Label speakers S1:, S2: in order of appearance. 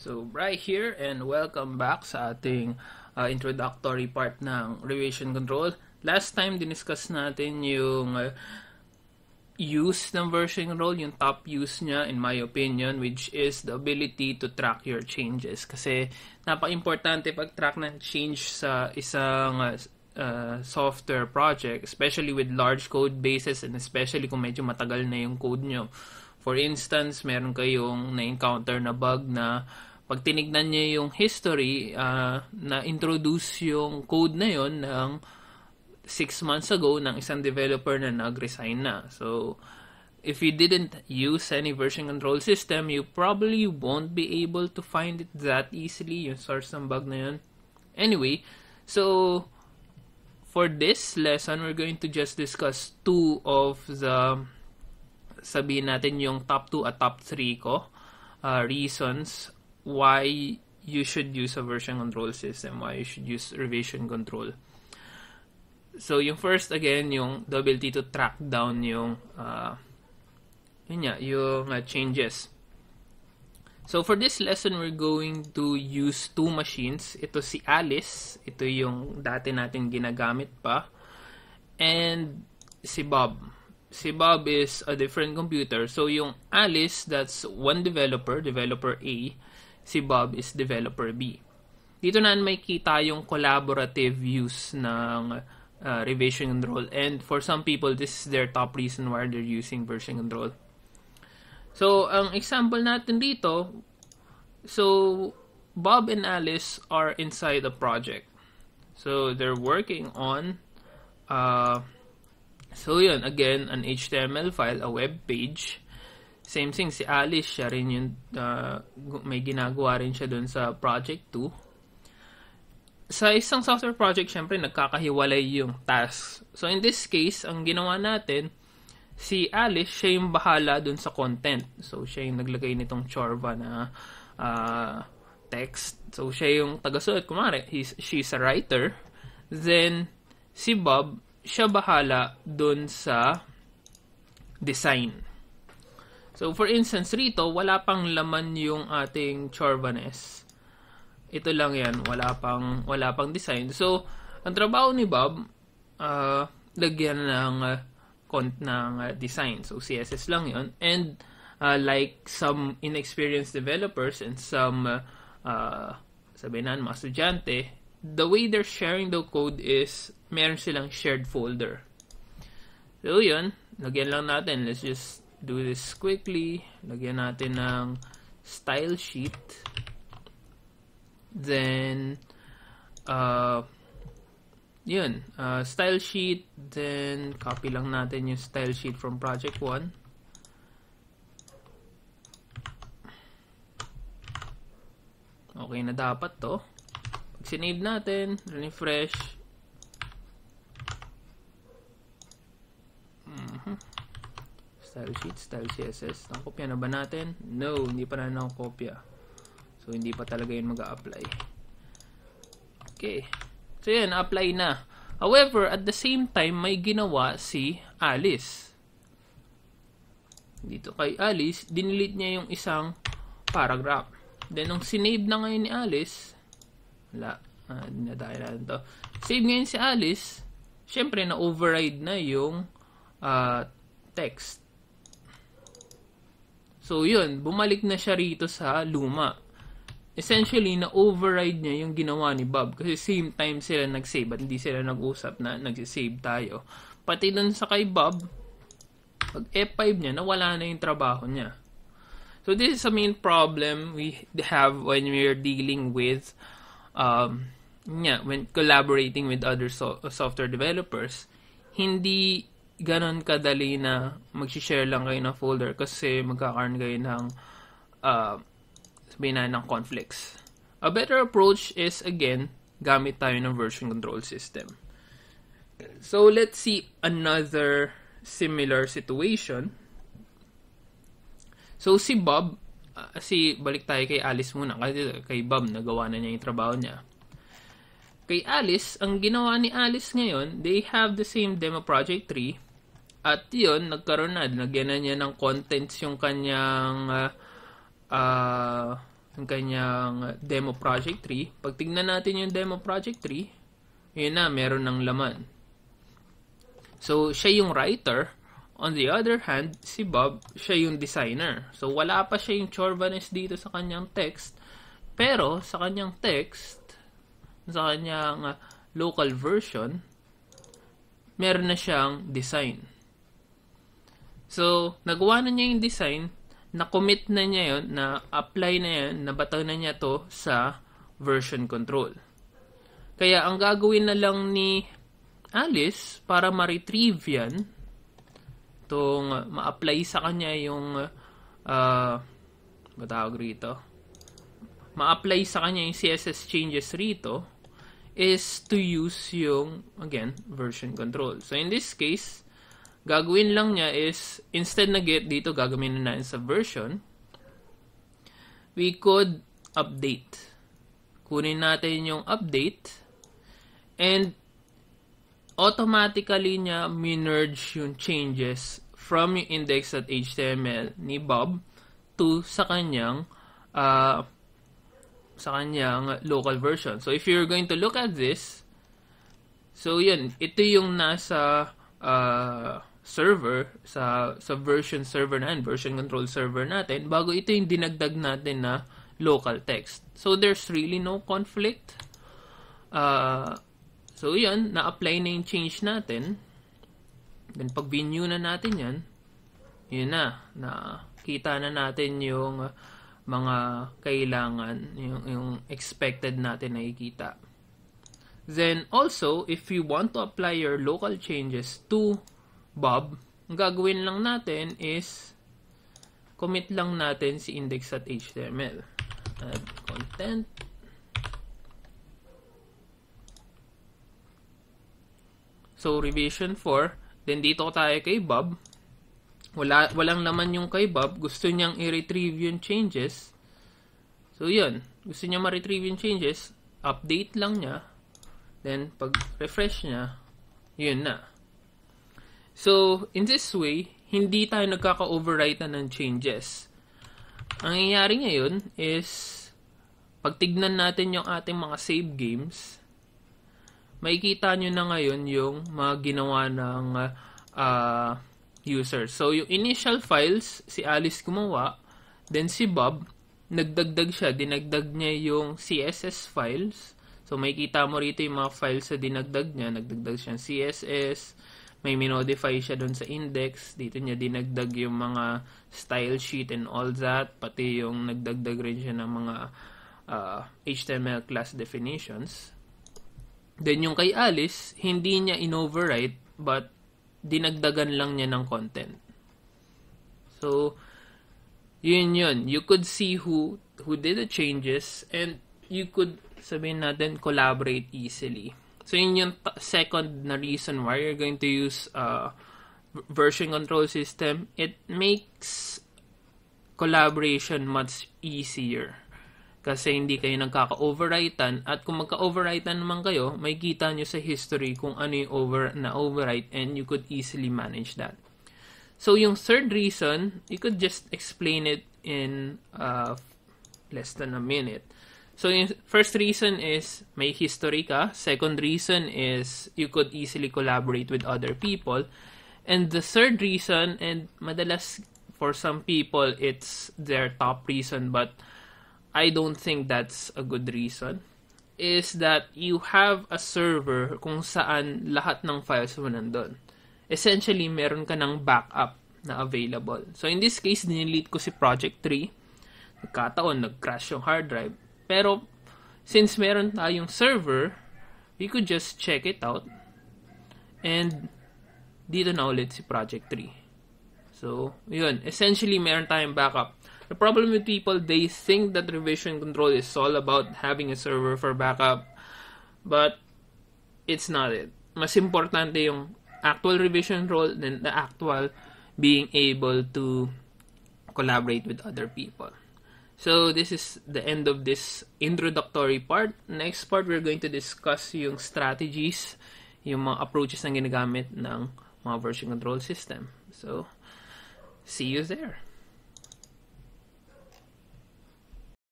S1: So, right here and welcome back sa ating uh, introductory part ng revision control. Last time, diniscuss natin yung uh, use ng version control, yung top use niya in my opinion, which is the ability to track your changes. Kasi napaka-importante pag-track ng change sa isang uh, uh, software project, especially with large code bases and especially kung medyo matagal na yung code nyo. For instance, meron kayong na-encounter na bug na pag tinignan niya yung history, uh, ah, na-introduce yung code na yon ng 6 months ago ng isang developer na nag-resign na. So, if you didn't use any version control system, you probably won't be able to find it that easily, yung source ng bug na yun. Anyway, so for this lesson, we're going to just discuss two of the sabihin natin yung top 2 at top 3 ko uh, reasons why you should use a version control system, why you should use revision control. So, yung first, again, yung the ability to track down yung, uh, yun nga, yung uh, changes. So, for this lesson, we're going to use two machines. Ito si Alice, ito yung dati natin ginagamit pa, and si Bob. Si Bob is a different computer. So, yung Alice, that's one developer, developer A, si Bob is developer B. Dito na may kita yung collaborative use ng uh, revision control and for some people this is their top reason why they're using version control. So, ang example natin dito, so Bob and Alice are inside a project. So, they're working on uh, so yun, again, an HTML file, a web page Same thing, si Alice, siya rin yung uh, may ginagawa rin siya doon sa Project 2. Sa isang software project, syempre, nagkakahiwalay yung tasks. So, in this case, ang ginawa natin, si Alice, siya yung bahala doon sa content. So, siya yung naglagay nitong chorba na uh, text. So, siya yung tagasulat. Kumari, he's, she's a writer. Then, si Bob, siya bahala doon sa design. So, for instance, rito, wala pang laman yung ating Chorvanes. Ito lang yan. Wala pang, wala pang design. So, ang trabaho ni Bob, uh, lagyan ng uh, ng uh, design. So, CSS lang yon And, uh, like some inexperienced developers and some, uh, uh, sabihin na, mga estudyante, the way they're sharing the code is, meron silang shared folder. So, yun. Lagyan lang natin. Let's just do this quickly. Lagyan natin ng style sheet. Then, uh, yun, uh, style sheet. Then, copy lang natin yung style sheet from project 1. Okay na dapat to. Pag sinave natin, refresh, Style sheet, style CSS. Nakakopya na ba natin? No, hindi pa na nakakopya. So, hindi pa talaga yun mag apply Okay. So, yan. Apply na. However, at the same time, may ginawa si Alice. Dito kay Alice, dinilit niya yung isang paragraph. Then, nung sinave na ngayon ni Alice, wala, ah, dinadaya natin to. Save ngayon si Alice, syempre, na-override na yung uh, text. So yun, bumalik na siya rito sa luma. Essentially, na-override niya yung ginawa ni Bob. Kasi same time sila nag-save at hindi sila nag-usap na nag-save tayo. Pati dun sa kay Bob, pag F5 niya, nawala na yung trabaho niya. So this is a main problem we have when we're dealing with um, yeah, when collaborating with other so- software developers. Hindi ganon kadali na mag-share lang kayo ng folder kasi magkakaroon kayo ng uh, sabihin na ng conflicts. A better approach is, again, gamit tayo ng version control system. So, let's see another similar situation. So, si Bob, uh, si, balik tayo kay Alice muna, kasi kay Bob, nagawa na niya yung trabaho niya kay Alice, ang ginawa ni Alice ngayon, they have the same demo project tree at yun, nagkaroon na, nagyan na niya ng contents yung kanyang uh, uh, yung kanyang demo project 3. Pag tignan natin yung demo project 3, yun na, meron ng laman. So, siya yung writer. On the other hand, si Bob, siya yung designer. So, wala pa siya yung chorvanes dito sa kanyang text. Pero, sa kanyang text, sa kanyang ah, local version, meron na siyang design. So, nagawa na niya yung design, na-commit na niya yon na apply na yan, nabataw na niya to sa version control. Kaya ang gagawin na lang ni Alice para ma-retrieve yan, itong uh, ma-apply sa kanya yung uh, matawag rito, ma-apply sa kanya yung CSS changes rito, is to use yung, again, version control. So, in this case, gagawin lang niya is, instead na get dito, gagawin na natin sa version, we could update. Kunin natin yung update, and automatically niya minerge yung changes from yung index.html ni Bob to sa kanyang uh, sa kanyang local version. So, if you're going to look at this, so yun, ito yung nasa uh, server, sa, sa version server na yan, version control server natin, bago ito yung dinagdag natin na local text. So, there's really no conflict. Uh, so, yan, na-apply na yung change natin. Then, pag view na natin yan, yun na, nakita na natin yung mga kailangan, yung, yung expected natin nakikita. Then, also, if you want to apply your local changes to Bob, ang gagawin lang natin is commit lang natin si index.html. Add content. So, revision 4. Then, dito tayo kay Bob. Wala, walang laman yung kay Bob. Gusto niyang i-retrieve yung changes. So, yun. Gusto niya ma-retrieve yung changes. Update lang niya. Then, pag refresh niya, yun na. So, in this way, hindi tayo nagkaka-overwrite na ng changes. Ang nangyayari ngayon is, pagtignan natin yung ating mga save games, makikita nyo na ngayon yung mga ginawa ng uh, user. So, yung initial files, si Alice gumawa, then si Bob, nagdagdag siya, dinagdag niya yung CSS files. So, makikita mo rito yung mga files sa dinagdag niya. Nagdagdag siya ng CSS, may minodify siya doon sa index. Dito niya dinagdag yung mga style sheet and all that. Pati yung nagdagdag rin siya ng mga uh, ah, HTML class definitions. Then yung kay Alice, hindi niya in-overwrite but dinagdagan lang niya ng content. So, yun yun. You could see who who did the changes and you could sabihin natin collaborate easily. So yun yung second na reason why you're going to use uh, version control system. It makes collaboration much easier. Kasi hindi kayo nagkaka overwritean at kung magka overwritean naman kayo, may kita nyo sa history kung ano yung over, na overwrite and you could easily manage that. So yung third reason, you could just explain it in uh, less than a minute. So, first reason is may history ka. Second reason is you could easily collaborate with other people. And the third reason, and madalas for some people, it's their top reason, but I don't think that's a good reason, is that you have a server kung saan lahat ng files mo nandun. Essentially, meron ka ng backup na available. So, in this case, dinelete ko si Project 3. Nagkataon, nag-crash yung hard drive Pero, since meron tayong server, we could just check it out. And, dito na ulit si Project 3. So, yun. Essentially, meron tayong backup. The problem with people, they think that revision control is all about having a server for backup. But, it's not it. Mas importante yung actual revision role than the actual being able to collaborate with other people. So this is the end of this introductory part. Next part, we're going to discuss yung strategies, yung mga approaches na ginagamit ng mga version control system. So, see you there.